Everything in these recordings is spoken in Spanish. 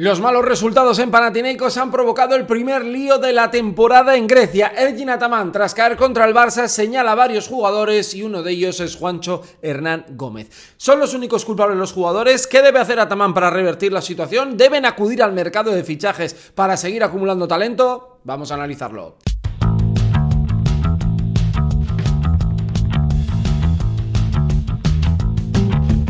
Los malos resultados en Panathinaikos han provocado el primer lío de la temporada en Grecia. Ergin Ataman, tras caer contra el Barça, señala a varios jugadores y uno de ellos es Juancho Hernán Gómez. ¿Son los únicos culpables los jugadores? ¿Qué debe hacer Ataman para revertir la situación? ¿Deben acudir al mercado de fichajes para seguir acumulando talento? Vamos a analizarlo.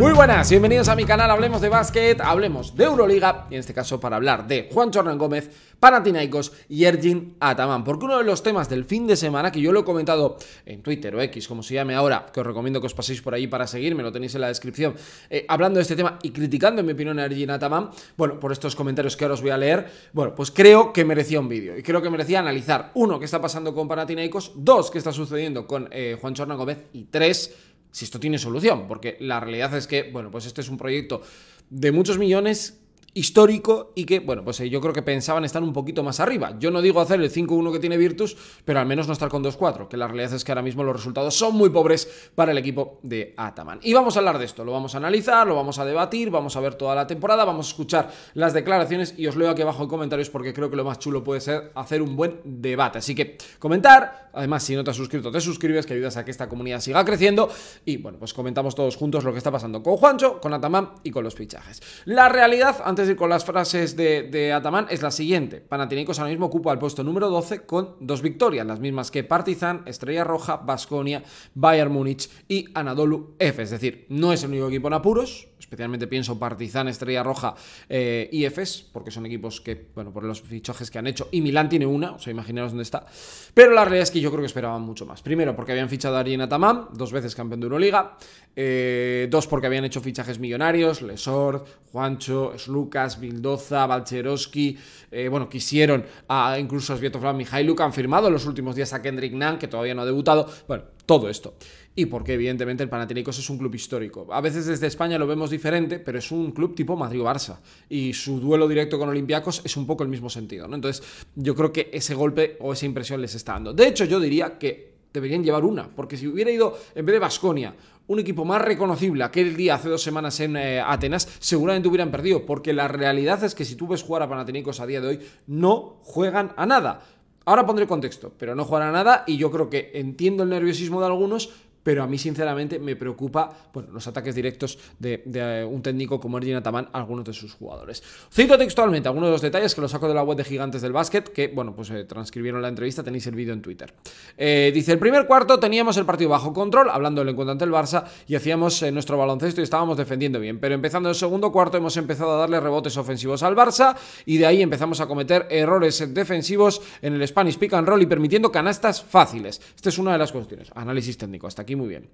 Muy buenas, bienvenidos a mi canal Hablemos de Básquet, hablemos de Euroliga y en este caso para hablar de Juan Chornán Gómez, Panathinaikos y Ergin Ataman. Porque uno de los temas del fin de semana, que yo lo he comentado en Twitter o X, como se llame ahora, que os recomiendo que os paséis por ahí para seguirme, lo tenéis en la descripción, eh, hablando de este tema y criticando en mi opinión a Ergin Ataman, bueno, por estos comentarios que ahora os voy a leer, bueno, pues creo que merecía un vídeo y creo que merecía analizar, uno, qué está pasando con Panathinaikos, dos, qué está sucediendo con eh, Juan Chornán Gómez y tres, si esto tiene solución, porque la realidad es que, bueno, pues este es un proyecto de muchos millones histórico y que, bueno, pues eh, yo creo que pensaban estar un poquito más arriba. Yo no digo hacer el 5-1 que tiene Virtus, pero al menos no estar con 2-4, que la realidad es que ahora mismo los resultados son muy pobres para el equipo de Ataman. Y vamos a hablar de esto, lo vamos a analizar, lo vamos a debatir, vamos a ver toda la temporada, vamos a escuchar las declaraciones y os leo aquí abajo en comentarios porque creo que lo más chulo puede ser hacer un buen debate. Así que comentar, además si no te has suscrito, te suscribes, que ayudas a que esta comunidad siga creciendo y bueno, pues comentamos todos juntos lo que está pasando con Juancho, con Ataman y con los fichajes. La realidad, antes es con las frases de, Atamán Ataman es la siguiente. Panathinaikos ahora mismo ocupa el puesto número 12 con dos victorias, las mismas que Partizan, Estrella Roja, Basconia, Bayern Múnich y Anadolu F. Es decir, no es el único equipo en apuros, especialmente pienso Partizan, Estrella Roja, eh, y Efes, porque son equipos que, bueno, por los fichajes que han hecho, y Milán tiene una, o sea, imaginaros dónde está. Pero la realidad es que yo creo que esperaban mucho más. Primero, porque habían fichado a Arjen Atamán, dos veces campeón de Euroliga. Eh, dos, porque habían hecho fichajes millonarios, Lesort, Juancho, Slukas, Vildoza, Balcherowski. Eh, bueno, quisieron a, incluso a Sviatoslav Mihailuk, han firmado en los últimos días a Kendrick Nan, que todavía no ha debutado. Bueno, todo esto y porque evidentemente el Panathinaikos es un club histórico. A veces desde España lo vemos diferente, pero es un club tipo Madrid-Barça y su duelo directo con Olympiacos es un poco el mismo sentido, ¿no? Entonces, yo creo que ese golpe o esa impresión les está dando. De hecho, yo diría que deberían llevar una, porque si hubiera ido en vez de Vasconia un equipo más reconocible aquel día hace dos semanas en eh, Atenas, seguramente hubieran perdido, porque la realidad es que si tú ves jugar a Panathinaikos a día de hoy, no juegan a nada. Ahora pondré contexto, pero no juegan a nada y yo creo que entiendo el nerviosismo de algunos, pero a mí sinceramente me preocupa bueno, los ataques directos de, eh, un técnico como Ergin Ataman a algunos de sus jugadores. Cito textualmente algunos de los detalles que los saco de la web de Gigantes del Básquet, que bueno, pues eh, transcribieron la entrevista, tenéis el vídeo en Twitter. Eh, dice, el primer cuarto teníamos el partido bajo control, hablando del encuentro ante el Barça, y hacíamos nuestro baloncesto y estábamos defendiendo bien, pero empezando el segundo cuarto hemos empezado a darle rebotes ofensivos al Barça y de ahí empezamos a cometer errores defensivos en el Spanish pick and roll y permitiendo canastas fáciles. Esta es una de las cuestiones. Análisis técnico, hasta aquí muy bien.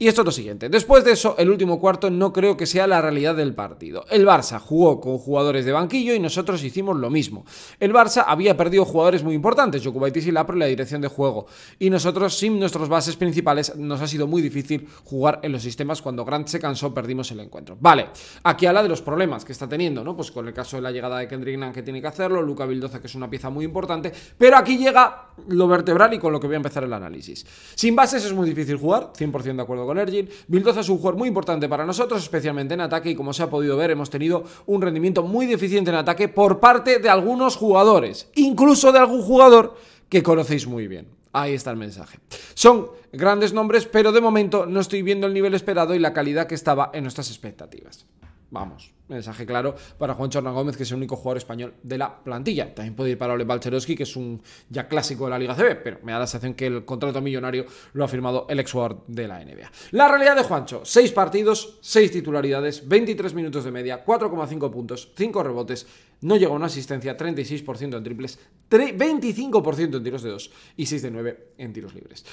Y esto es lo siguiente. Después de eso, el último cuarto no creo que sea la realidad del partido. El Barça jugó con jugadores de banquillo y nosotros hicimos lo mismo. El Barça había perdido jugadores muy importantes, Jokubaitis y Lapro en la dirección de juego. Y nosotros, sin nuestros bases principales, nos ha sido muy difícil jugar en los sistemas. Cuando Grant se cansó, perdimos el encuentro. Vale, aquí habla de los problemas que está teniendo, ¿no? Pues con el caso de la llegada de Kendrick que tiene que hacerlo, Luca Vildoza, que es una pieza muy importante. Pero aquí llega lo vertebral y con lo que voy a empezar el análisis. Sin bases es muy difícil jugar 100% de acuerdo con Ergin. Vildoza es un jugador muy importante para nosotros, especialmente en ataque, y como se ha podido ver, hemos tenido un rendimiento muy deficiente en ataque por parte de algunos jugadores, incluso de algún jugador que conocéis muy bien. Ahí está el mensaje. Son grandes nombres, pero de momento no estoy viendo el nivel esperado y la calidad que estaba en nuestras expectativas. Vamos, mensaje claro para Juancho Chorna Gómez, que es el único jugador español de la plantilla. También puede ir para Ole Balcherowski, que es un ya clásico de la Liga CB, pero me da la sensación que el contrato millonario lo ha firmado el exjugador de la NBA. La realidad de Juancho, 6 partidos, 6 titularidades, 23 minutos de media, 4,5 puntos, 5 rebotes, no llega a una asistencia, 36% en triples, 25% en tiros de 2 y 6 de 9 en tiros libres.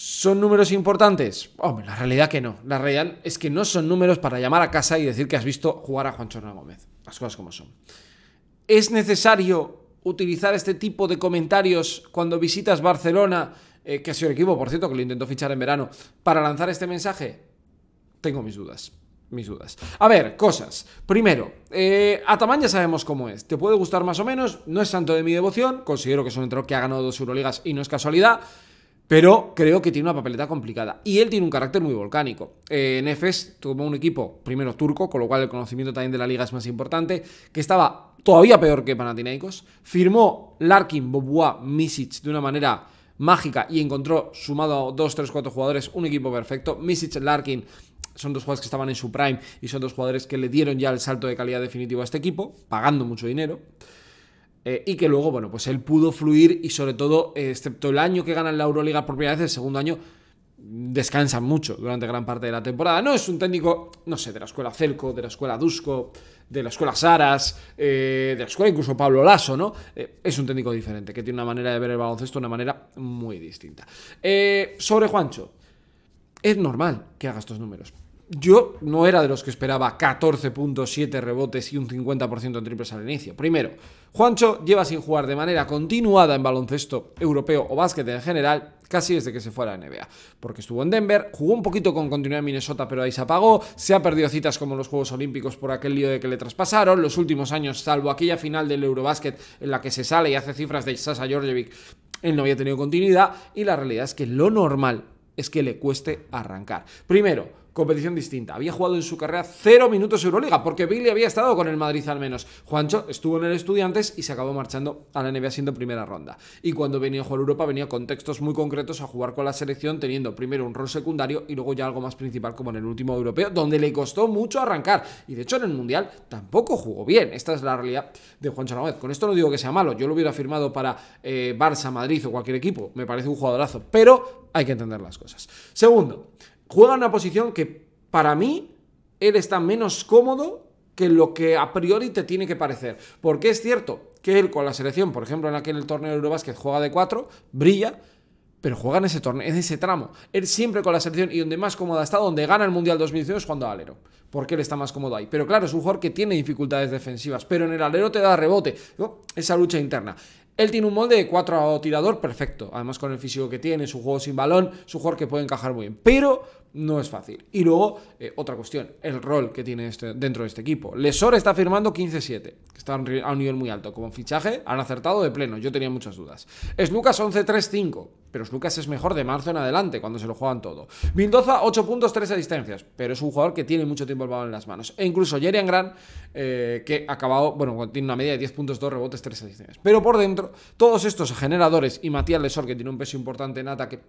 ¿Son números importantes? Hombre, la realidad que no. La realidad es que no son números para llamar a casa y decir que has visto jugar a Juancho Chorna Gómez. Las cosas como son. ¿Es necesario utilizar este tipo de comentarios cuando visitas Barcelona, eh, que ha sido el equipo, por cierto, que lo intentó fichar en verano, para lanzar este mensaje? Tengo mis dudas. Mis dudas. A ver, cosas. Primero, eh, Ataman ya sabemos cómo es. Te puede gustar más o menos, no es santo de mi devoción, considero que es un entrenador que ha ganado dos Euroligas y no es casualidad. Pero creo que tiene una papeleta complicada. Y él tiene un carácter muy volcánico. en eh, Efes tomó un equipo, primero turco, con lo cual el conocimiento también de la liga es más importante, que estaba todavía peor que Panathinaikos. Firmó Larkin, Bobois, Misic de una manera mágica y encontró, sumado a 2, 3, jugadores, un equipo perfecto. Misic, Larkin son dos jugadores que estaban en su prime y son dos jugadores que le dieron ya el salto de calidad definitivo a este equipo, pagando mucho dinero. Eh, y que luego, bueno, pues él pudo fluir y sobre todo, excepto el año que ganan la Euroliga por primera vez, el segundo año descansan mucho durante gran parte de la temporada. No es un técnico, no sé, de la escuela Celco, de la escuela Dusco, de la escuela Saras, eh, de la escuela incluso Pablo Lasso, ¿no? Eh, es un técnico diferente, que tiene una manera de ver el baloncesto, de una manera muy distinta. sobre Juancho, es normal que haga estos números. Yo no era de los que esperaba 14.7 rebotes y un 50% en triples al inicio. Primero, Juancho lleva sin jugar de manera continuada en baloncesto europeo o básquet en general casi desde que se fue a la NBA, porque estuvo en Denver, jugó un poquito con continuidad en Minnesota, pero ahí se apagó, se ha perdido citas como los Juegos Olímpicos por aquel lío de que le traspasaron, los últimos años, salvo aquella final del Eurobásquet en la que se sale y hace cifras de Sasa Georgievic, él no había tenido continuidad y la realidad es que lo normal es que le cueste arrancar. Primero, competición distinta. Había jugado en su carrera cero minutos Euroliga, porque Billy había estado con el Madrid al menos. Juancho estuvo en el Estudiantes y se acabó marchando a la NBA siendo primera ronda. Y cuando venía a jugar Europa venía con textos muy concretos a jugar con la selección, teniendo primero un rol secundario y luego ya algo más principal como en el último europeo, donde le costó mucho arrancar. Y de hecho en el Mundial tampoco jugó bien. Esta es la realidad de Juancho Aragonés. Con esto no digo que sea malo, yo lo hubiera firmado para eh, Barça, Madrid o cualquier equipo. Me parece un jugadorazo, pero hay que entender las cosas. Segundo, juega en una posición que para mí él está menos cómodo que lo que a priori te tiene que parecer. Porque es cierto que él con la selección, por ejemplo, en aquel torneo de Eurobásquet juega de 4, brilla, pero juega en ese torneo, en ese tramo. Él siempre con la selección y donde más cómoda está, donde gana el Mundial 2019 es cuando alero. Porque él está más cómodo ahí. Pero claro, es un jugador que tiene dificultades defensivas, pero en el alero te da rebote. Esa lucha interna. Él tiene un molde de 4 a tirador perfecto, además con el físico que tiene, su juego sin balón, su jugador que puede encajar muy bien, pero no es fácil. Y luego, eh, otra cuestión, el rol que tiene este, dentro de este equipo. Lesor está firmando 15-7, que está a un nivel muy alto. Como fichaje, han acertado de pleno, yo tenía muchas dudas. Es Lucas 11-3-5, pero Lucas es mejor de marzo en adelante, cuando se lo juegan todo. Mendoza, 8 puntos, 3 asistencias. Pero es un jugador que tiene mucho tiempo el balón en las manos. E incluso Jerian Gran, eh, que ha acabado, bueno, tiene una media de 10 puntos, 2 rebotes, 3 asistencias. Pero por dentro, todos estos generadores y Matías Lesor, que tiene un peso importante en ataque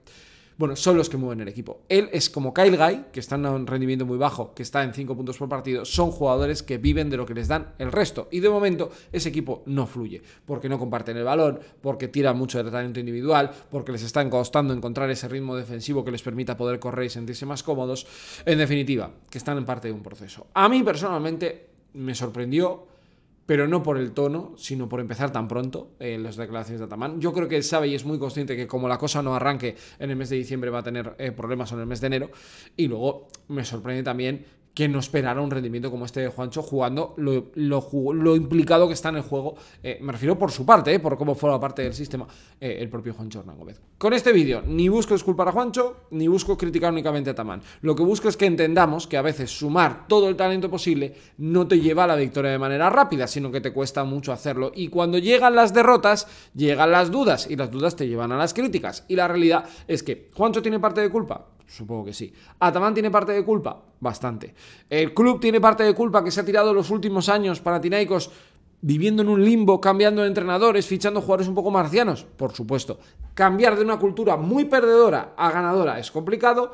bueno, son los que mueven el equipo. Él es como Kyle Guy, que está en un rendimiento muy bajo, que está en 5 puntos por partido, son jugadores que viven de lo que les dan el resto. Y de momento ese equipo no fluye, porque no comparten el balón, porque tiran mucho de tratamiento individual, porque les están costando encontrar ese ritmo defensivo que les permita poder correr y sentirse más cómodos. En definitiva, que están en parte de un proceso. A mí personalmente me sorprendió pero no por el tono, sino por empezar tan pronto eh, las declaraciones de Atamán. Yo creo que él sabe y es muy consciente que como la cosa no arranque en el mes de diciembre va a tener eh, problemas en el mes de enero. Y luego me sorprende también que no esperara un rendimiento como este de Juancho jugando lo, lo, implicado que está en el juego. Eh, me refiero por su parte, eh, por cómo fue la parte del sistema eh, el propio Juancho Hernán Con este vídeo ni busco disculpar a Juancho, ni busco criticar únicamente a Tamán. Lo que busco es que entendamos que a veces sumar todo el talento posible no te lleva a la victoria de manera rápida, sino que te cuesta mucho hacerlo. Y cuando llegan las derrotas, llegan las dudas, y las dudas te llevan a las críticas. Y la realidad es que Juancho tiene parte de culpa. Supongo que sí. ¿Atamán tiene parte de culpa? Bastante. ¿El club tiene parte de culpa que se ha tirado los últimos años ...para tinaicos viviendo en un limbo, cambiando de entrenadores, fichando jugadores un poco marcianos? Por supuesto. Cambiar de una cultura muy perdedora a ganadora es complicado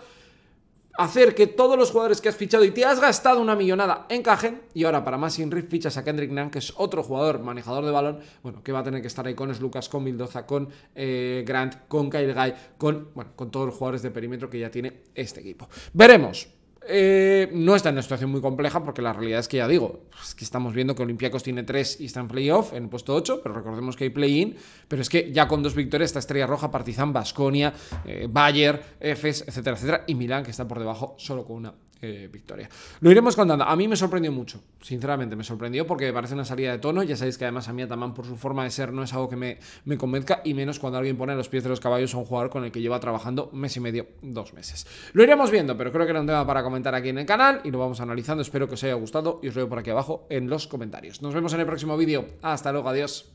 hacer que todos los jugadores que has fichado y te has gastado una millonada encajen. Y ahora, para más sin Riff, fichas a Kendrick Nan, que es otro jugador manejador de balón, bueno, que va a tener que estar ahí con Lucas, con Mildoza, con eh, Grant, con Kyle Guy, con, bueno, con todos los jugadores de perímetro que ya tiene este equipo. Veremos. Eh, no está en una situación muy compleja porque la realidad es que ya digo, que estamos viendo que Olympiacos tiene 3 y está en playoff, en puesto 8, pero recordemos que hay play-in, pero es que ya con dos victorias está Estrella Roja, Partizan, Basconia, Bayern, eh, Bayer, Efes, etcétera, etcétera, y Milán que está por debajo solo con una victoria. Lo iremos contando. A mí me sorprendió mucho, sinceramente, me sorprendió porque me parece una salida de tono. Ya sabéis que además a mí Ataman por su forma de ser no es algo que me, me convenzca y menos cuando alguien pone los pies de los caballos a un jugador con el que lleva trabajando mes y medio, dos meses. Lo iremos viendo, pero creo que era un tema para comentar aquí en el canal y lo vamos analizando. Espero que os haya gustado y os veo por aquí abajo en los comentarios. Nos vemos en el próximo vídeo. Hasta luego, adiós.